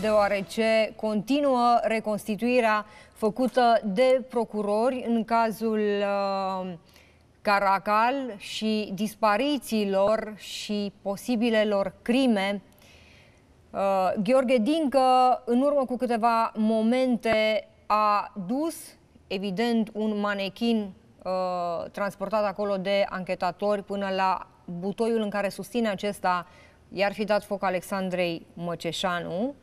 deoarece continuă reconstituirea făcută de procurori în cazul uh, Caracal și disparițiilor și posibilelor crime. Uh, Gheorghe Dincă, în urmă cu câteva momente, a dus, evident, un manechin uh, transportat acolo de anchetatori până la butoiul în care susține acesta i-ar fi dat foc Alexandrei Măceșanu,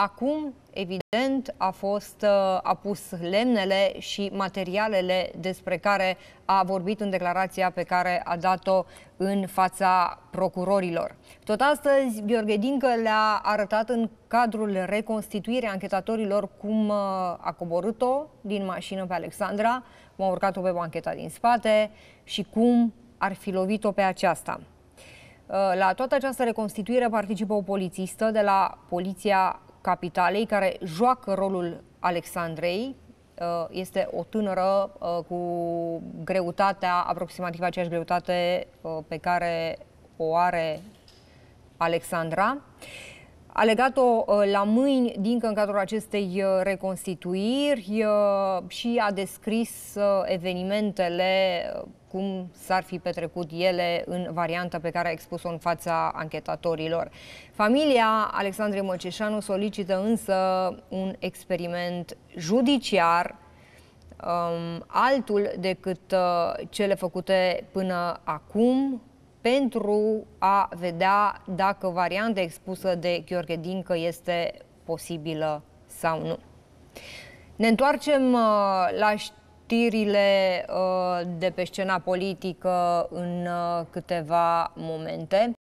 Acum, evident, a fost uh, a pus lemnele și materialele despre care a vorbit în declarația pe care a dat-o în fața procurorilor. Tot astăzi, Gheorghe Dincă le-a arătat în cadrul reconstituirii anchetatorilor cum uh, a coborât-o din mașină pe Alexandra, cum a urcat-o pe bancheta din spate și cum ar fi lovit-o pe aceasta. Uh, la toată această reconstituire participă o polițistă de la Poliția Capitalei, care joacă rolul Alexandrei, uh, este o tânără uh, cu greutatea, aproximativ aceeași greutate uh, pe care o are Alexandra. A legat-o ă, la mâini din în cadrul acestei ă, reconstituiri ă, și a descris evenimentele cum s-ar fi petrecut ele în varianta pe care a expus-o în fața anchetatorilor. Familia Alexandrei Măceșanu solicită însă un experiment judiciar altul decât cele făcute până acum, pentru a vedea dacă varianta expusă de Gheorghe Dincă este posibilă sau nu. Ne întoarcem uh, la știrile uh, de pe scena politică în uh, câteva momente.